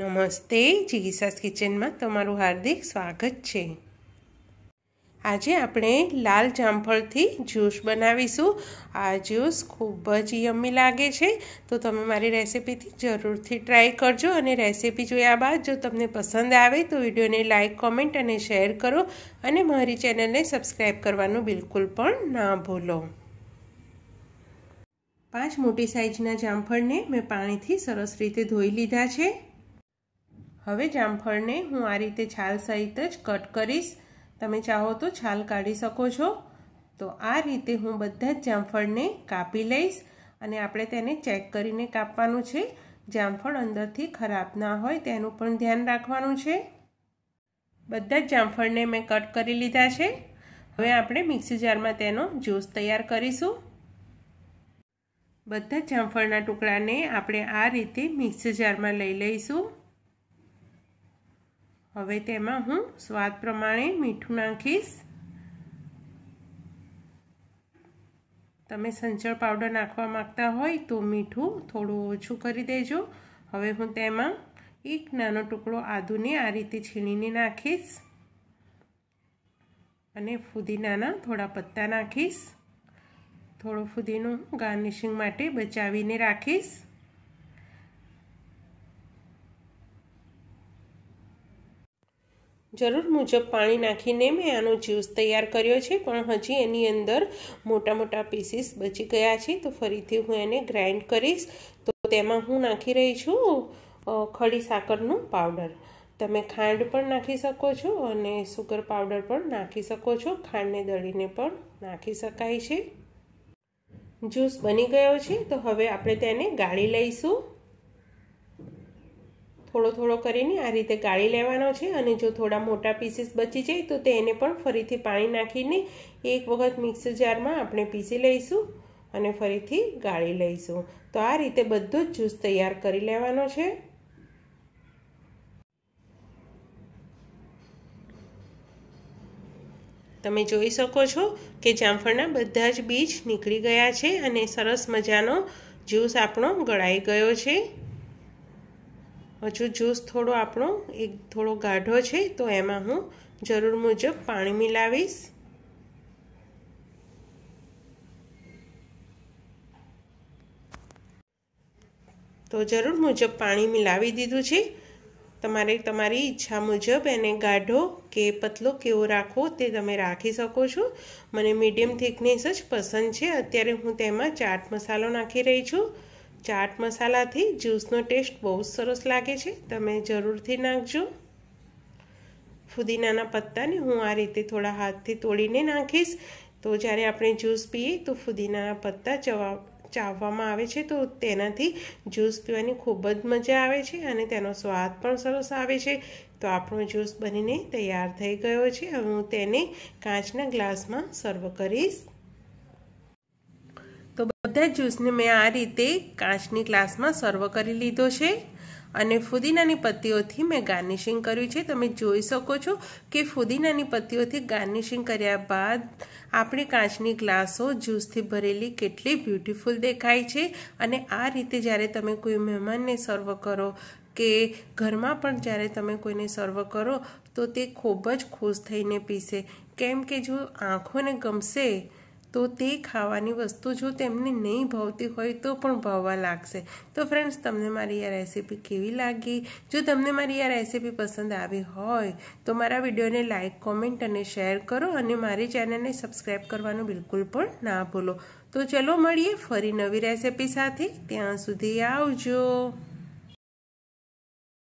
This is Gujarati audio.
નમસ્તે જીગીસાસ કિચનમાં તમારું હાર્દિક સ્વાગત છે આજે આપણે લાલ જામફળથી જ્યુસ બનાવીશું આ જ્યુસ ખૂબ જ યમ્મી લાગે છે તો તમે મારી રેસીપીથી જરૂરથી ટ્રાય કરજો અને રેસીપી જોયા બાદ જો તમને પસંદ આવે તો વિડીયોને લાઇક કોમેન્ટ અને શેર કરો અને મારી ચેનલને સબસ્ક્રાઈબ કરવાનું બિલકુલ પણ ના ભૂલો પાંચ મોટી સાઇઝના જામફળને મેં પાણીથી સરસ રીતે ધોઈ લીધા છે હવે જામફળને હું આ રીતે છાલ સહિત જ કટ કરીશ તમે ચાહો તો છાલ કાઢી શકો છો તો આ રીતે હું બધા જ જામફળને કાપી લઈશ અને આપણે તેને ચેક કરીને કાપવાનું છે જામફળ અંદરથી ખરાબ ના હોય તેનું પણ ધ્યાન રાખવાનું છે બધા જ જામફળને મેં કટ કરી લીધા છે હવે આપણે મિક્સી જારમાં તેનો જ્યુસ તૈયાર કરીશું બધા જામફળના ટુકડાને આપણે આ રીતે મિક્સી જારમાં લઈ લઈશું હવે તેમાં હું સ્વાદ પ્રમાણે મીઠું નાખીશ તમે સંચળ પાવડર નાખવા માંગતા હોય તો મીઠું થોડું ઓછું કરી દેજો હવે હું તેમાં એક નાનો ટુકડો આદુને આ રીતે છીણીને નાખીશ અને ફુદીનાના થોડા પત્તા નાખીશ થોડો ફુદીનો ગાર્નિશિંગ માટે બચાવીને રાખીશ જરૂર મુજબ પાણી નાખીને મેં આનો જ્યુસ તૈયાર કર્યો છે પણ હજી એની અંદર મોટા મોટા પીસીસ બચી ગયા છે તો ફરીથી હું એને ગ્રાઇન્ડ કરીશ તો તેમાં હું નાખી રહી છું ખડી સાકરનો પાવડર તમે ખાંડ પણ નાખી શકો છો અને સુગર પાવડર પણ નાખી શકો છો ખાંડને દળીને પણ નાખી શકાય છે જ્યુસ બની ગયો છે તો હવે આપણે તેને ગાળી લઈશું થોડો થોડો કરીને આ રીતે ગાળી લેવાનો છે અને જો થોડા મોટા પીસીસ બચી જાય તો તેને પણ ફરીથી પાણી નાખીને એક વખત મિક્સર જારમાં આપણે પીસી લઈશું અને ફરીથી ગાળી લઈશું તો આ રીતે બધો જ જ્યુસ તૈયાર કરી લેવાનો છે તમે જોઈ શકો છો કે જામફળના બધા જ બીજ નીકળી ગયા છે અને સરસ મજાનો જ્યુસ આપણો ગળાઈ ગયો છે હજુ જ્યુસ થોડો આપણો એક થોડો ગાઢો છે તો એમાં હું જરૂર મુજબ પાણી મિલાવીશ તો જરૂર મુજબ પાણી મિલાવી દીધું છે તમારે તમારી ઈચ્છા મુજબ એને ગાઢો કે પતલો કેવો રાખવો તે તમે રાખી શકો છો મને મીડિયમ થિકનેસ જ પસંદ છે અત્યારે હું તેમાં ચાટ મસાલો નાખી રહી છું ચાટ મસાલાથી જ્યુસનો ટેસ્ટ બહુ જ સરસ લાગે છે તમે જરૂરથી નાખજો ફુદીનાના પત્તાને હું આ રીતે થોડા હાથથી તોડીને નાખીશ તો જ્યારે આપણે જ્યુસ પીએ તો ફુદીનાના પત્તા ચવા ચાવવામાં આવે છે તો તેનાથી જ્યુસ પીવાની ખૂબ જ મજા આવે છે અને તેનો સ્વાદ પણ સરસ આવે છે તો આપણો જ્યુસ બનીને તૈયાર થઈ ગયો છે હવે હું તેને કાચના ગ્લાસમાં સર્વ કરીશ તો બધા જ્યુસને મેં આ રીતે કાચની ગ્લાસમાં સર્વ કરી લીધો છે અને ફુદીનાની પત્તીઓથી મેં ગાર્નિશિંગ કર્યું છે તમે જોઈ શકો છો કે ફુદીનાની પત્તીઓથી ગાર્નિશિંગ કર્યા બાદ આપણી કાચની ગ્લાસો જ્યુસથી ભરેલી કેટલી બ્યુટીફુલ દેખાય છે અને આ રીતે જ્યારે તમે કોઈ મહેમાનને સર્વ કરો કે ઘરમાં પણ જ્યારે તમે કોઈને સર્વ કરો તો તે ખૂબ જ ખુશ થઈને પીશે કેમ કે જો આંખોને ગમશે તો તે ખાવાની વસ્તુ જો તેમને નહીં ભાવતી હોય તો પણ ભાવવા લાગશે તો ફ્રેન્ડ્સ તમને મારી આ રેસીપી કેવી લાગી જો તમને મારી આ રેસીપી પસંદ આવી હોય તો મારા વિડીયોને લાઇક કોમેન્ટ અને શેર કરો અને મારી ચેનલને સબસ્ક્રાઈબ કરવાનું બિલકુલ પણ ના ભૂલો તો ચલો મળીએ ફરી નવી રેસીપી સાથે ત્યાં સુધી આવજો